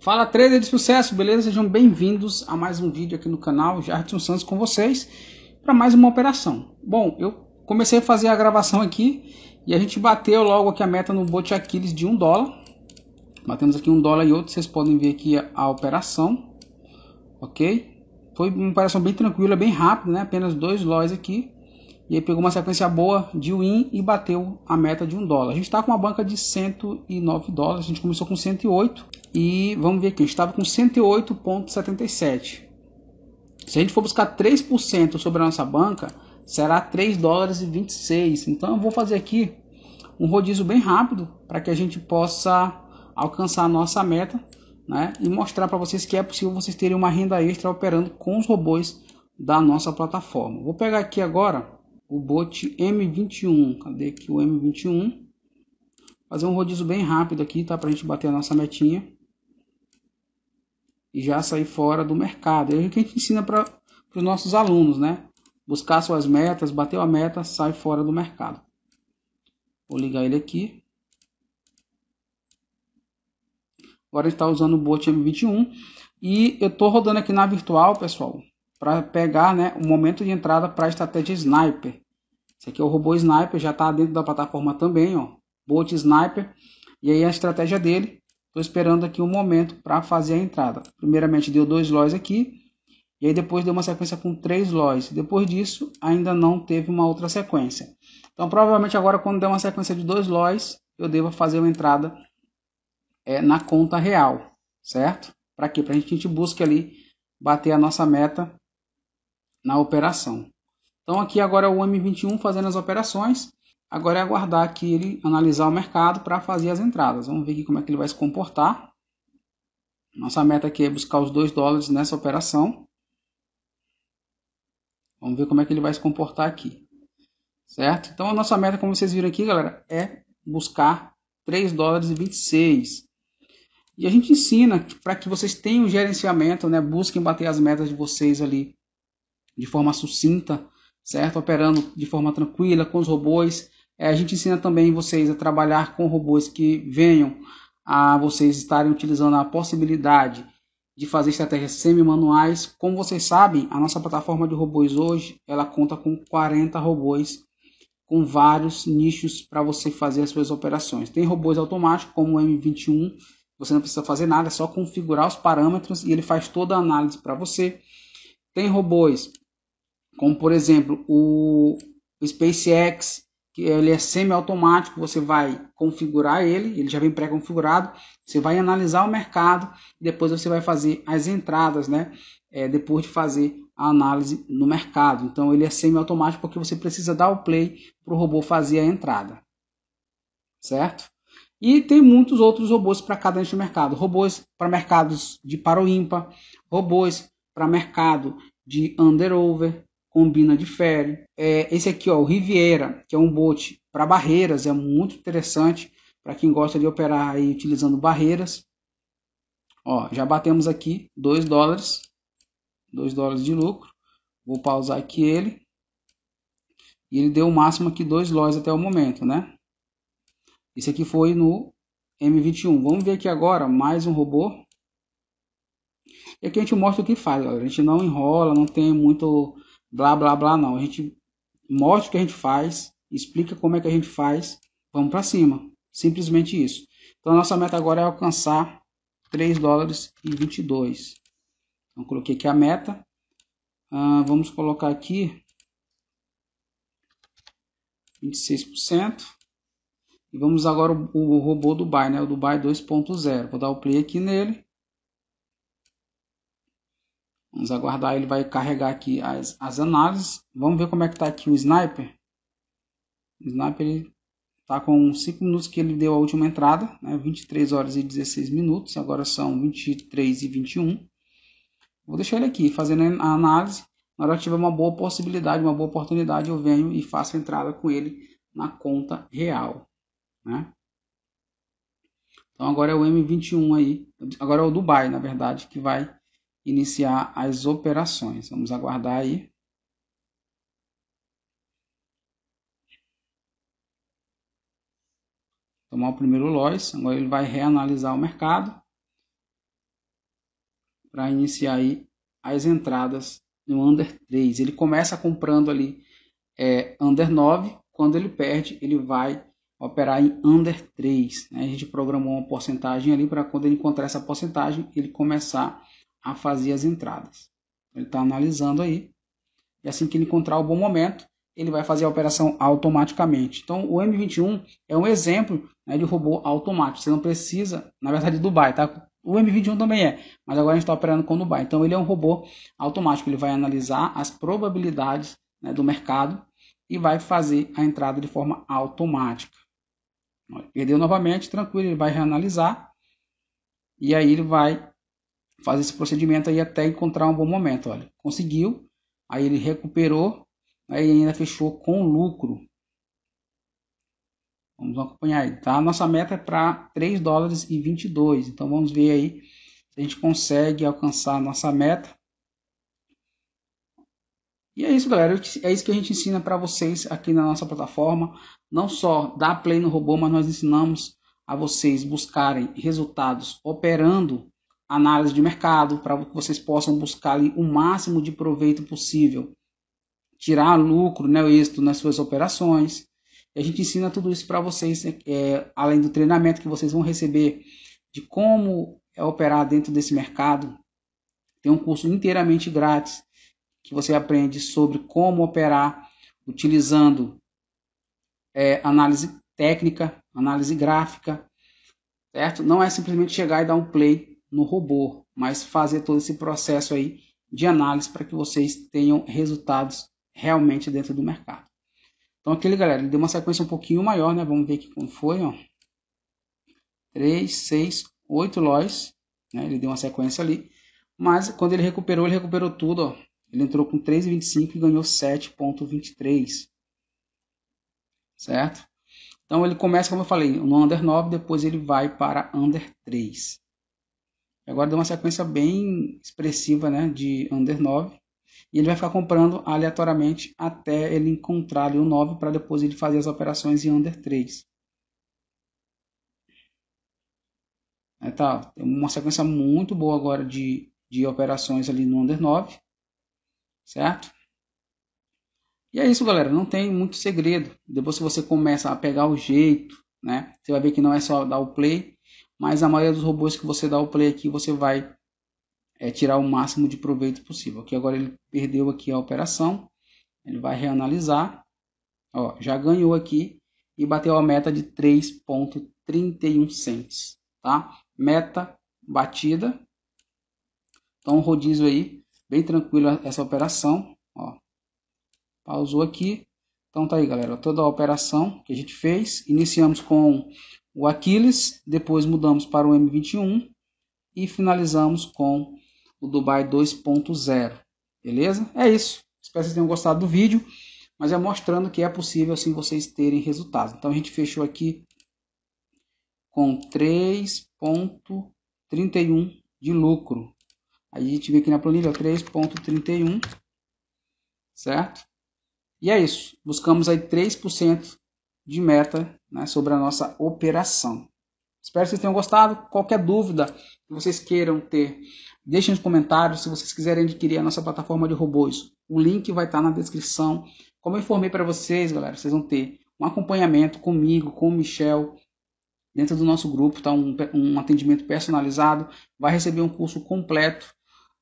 Fala trader de sucesso, beleza? Sejam bem-vindos a mais um vídeo aqui no canal Jardim Santos com vocês para mais uma operação. Bom, eu comecei a fazer a gravação aqui e a gente bateu logo aqui a meta no bote Aquiles de um dólar. Batemos aqui um dólar e outro, vocês podem ver aqui a, a operação, ok? Foi uma operação bem tranquila, bem rápida, né? Apenas dois lojas aqui. E aí pegou uma sequência boa de win e bateu a meta de um dólar. A gente está com uma banca de 109 dólares, a gente começou com 108 e vamos ver aqui, eu estava com 108,77. Se a gente for buscar 3% sobre a nossa banca, será 3 dólares e 26. Então eu vou fazer aqui um rodízio bem rápido para que a gente possa alcançar a nossa meta, né? E mostrar para vocês que é possível vocês terem uma renda extra operando com os robôs da nossa plataforma. Vou pegar aqui agora o bot M21. Cadê aqui o M21? Fazer um rodízio bem rápido aqui, tá? Para a gente bater a nossa metinha e já sair fora do mercado. É o que a gente ensina para os nossos alunos, né? Buscar suas metas, bateu a meta, sai fora do mercado. Vou ligar ele aqui. Agora ele está usando o Bot M21 e eu estou rodando aqui na virtual, pessoal, para pegar né, o momento de entrada para a estratégia Sniper. Esse aqui é o robô Sniper, já está dentro da plataforma também, ó, Bot Sniper. E aí a estratégia dele Estou esperando aqui um momento para fazer a entrada. Primeiramente deu dois lois aqui, e aí depois deu uma sequência com três lois. Depois disso, ainda não teve uma outra sequência. Então, provavelmente agora, quando der uma sequência de dois lois, eu devo fazer uma entrada é, na conta real, certo? Para quê? Para a gente busque ali bater a nossa meta na operação. Então, aqui agora é o M21 fazendo as operações. Agora é aguardar que ele analisar o mercado para fazer as entradas. Vamos ver aqui como é que ele vai se comportar. Nossa meta aqui é buscar os 2 dólares nessa operação. Vamos ver como é que ele vai se comportar aqui. Certo? Então a nossa meta, como vocês viram aqui, galera, é buscar 3 dólares e 26. E a gente ensina para que vocês tenham gerenciamento, né? Busquem bater as metas de vocês ali de forma sucinta, certo? Operando de forma tranquila com os robôs, é, a gente ensina também vocês a trabalhar com robôs que venham a vocês estarem utilizando a possibilidade de fazer estratégias semi-manuais. Como vocês sabem, a nossa plataforma de robôs hoje, ela conta com 40 robôs com vários nichos para você fazer as suas operações. Tem robôs automáticos como o M21, você não precisa fazer nada, é só configurar os parâmetros e ele faz toda a análise para você. Tem robôs como por exemplo o SpaceX que ele é semi automático. você vai configurar ele, ele já vem pré-configurado, você vai analisar o mercado, depois você vai fazer as entradas, né? É, depois de fazer a análise no mercado. Então ele é semi automático porque você precisa dar o play para o robô fazer a entrada. Certo? E tem muitos outros robôs para cada nicho de mercado. Robôs para mercados de paro ímpar, robôs para mercado de under-over, combina difere. É, esse aqui, ó, o Riviera, que é um bote para barreiras, é muito interessante para quem gosta de operar aí utilizando barreiras. Ó, já batemos aqui 2 dólares, 2 dólares de lucro. Vou pausar aqui ele. E ele deu o máximo aqui 2 lojas até o momento, né? Esse aqui foi no M21. Vamos ver aqui agora mais um robô. E aqui a gente mostra o que faz, galera. A gente não enrola, não tem muito blá blá blá, não. A gente mostra o que a gente faz, explica como é que a gente faz, vamos para cima. Simplesmente isso. Então a nossa meta agora é alcançar 3 dólares e 22. Então coloquei aqui a meta. Ah, vamos colocar aqui 26%. E vamos agora o, o robô Dubai, né? O Dubai 2.0. Vou dar o play aqui nele. Vamos aguardar, ele vai carregar aqui as, as análises. Vamos ver como é que está aqui o Sniper. O Sniper está com 5 minutos que ele deu a última entrada, né? 23 horas e 16 minutos, agora são 23 e 21. Vou deixar ele aqui fazendo a análise. Na hora que tiver uma boa possibilidade, uma boa oportunidade, eu venho e faço a entrada com ele na conta real. Né? Então agora é o M21 aí, agora é o Dubai, na verdade, que vai iniciar as operações. Vamos aguardar aí. Tomar o primeiro loss, agora ele vai reanalisar o mercado para iniciar aí as entradas no under 3. Ele começa comprando ali é, under 9, quando ele perde, ele vai operar em under 3. Né? A gente programou uma porcentagem ali para quando ele encontrar essa porcentagem, ele começar a fazer as entradas. Ele está analisando aí. E assim que ele encontrar o bom momento, ele vai fazer a operação automaticamente. Então, o M21 é um exemplo né, de robô automático. Você não precisa, na verdade, Dubai, tá? O M21 também é, mas agora a gente está operando com Dubai. Então, ele é um robô automático. Ele vai analisar as probabilidades né, do mercado e vai fazer a entrada de forma automática. Perdeu novamente, tranquilo, ele vai reanalisar e aí ele vai faz esse procedimento aí até encontrar um bom momento. Olha, conseguiu, aí ele recuperou, aí ainda fechou com lucro. Vamos acompanhar aí, tá? Nossa meta é para 3 dólares e 22. Então vamos ver aí se a gente consegue alcançar a nossa meta. E é isso, galera. É, é isso que a gente ensina para vocês aqui na nossa plataforma. Não só dar play no robô, mas nós ensinamos a vocês buscarem resultados operando análise de mercado, para que vocês possam buscar ali, o máximo de proveito possível, tirar lucro, né, o êxito nas suas operações. E a gente ensina tudo isso para vocês, né, é, além do treinamento que vocês vão receber de como é operar dentro desse mercado. Tem um curso inteiramente grátis que você aprende sobre como operar utilizando é, análise técnica, análise gráfica, certo? Não é simplesmente chegar e dar um play no robô, mas fazer todo esse processo aí de análise para que vocês tenham resultados realmente dentro do mercado. Então aquele galera, ele deu uma sequência um pouquinho maior, né? Vamos ver aqui como foi, ó. 3, 6, 8 lojas, né? Ele deu uma sequência ali, mas quando ele recuperou, ele recuperou tudo, ó. Ele entrou com 3,25 e ganhou 7,23. Certo? Então ele começa, como eu falei, no under 9, depois ele vai para under 3. Agora deu uma sequência bem expressiva né, de under 9. E ele vai ficar comprando aleatoriamente até ele encontrar ali o 9 para depois ele fazer as operações em under 3. É, tá, uma sequência muito boa agora de, de operações ali no under 9. Certo? E é isso, galera. Não tem muito segredo. Depois, se você começa a pegar o jeito, né? Você vai ver que não é só dar o play, mas a maioria dos robôs que você dá o play aqui, você vai é, tirar o máximo de proveito possível. Aqui agora ele perdeu aqui a operação, ele vai reanalisar, ó, já ganhou aqui e bateu a meta de 3.31 cents, tá? Meta batida. Então rodízio aí, bem tranquilo essa operação, ó. Pausou aqui. Então tá aí, galera, toda a operação que a gente fez, iniciamos com o Aquiles, depois mudamos para o M21 e finalizamos com o Dubai 2.0. Beleza? É isso. Espero que vocês tenham gostado do vídeo, mas é mostrando que é possível assim vocês terem resultados. Então a gente fechou aqui com 3.31 de lucro. Aí a gente vê aqui na planilha 3.31, certo? E é isso. Buscamos aí 3% de meta né, sobre a nossa operação. Espero que vocês tenham gostado. Qualquer dúvida que vocês queiram ter, deixem nos comentários. Se vocês quiserem adquirir a nossa plataforma de robôs, o link vai estar na descrição. Como eu informei para vocês, galera, vocês vão ter um acompanhamento comigo, com o Michel, dentro do nosso grupo, tá? Um, um atendimento personalizado. Vai receber um curso completo,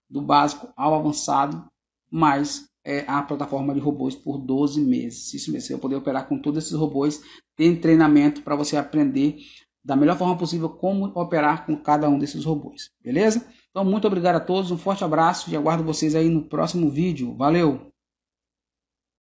do básico ao avançado, mais é, a plataforma de robôs por 12 meses. Isso mesmo, você vai poder operar com todos esses robôs, tem treinamento para você aprender da melhor forma possível como operar com cada um desses robôs, beleza? Então, muito obrigado a todos, um forte abraço e aguardo vocês aí no próximo vídeo. Valeu!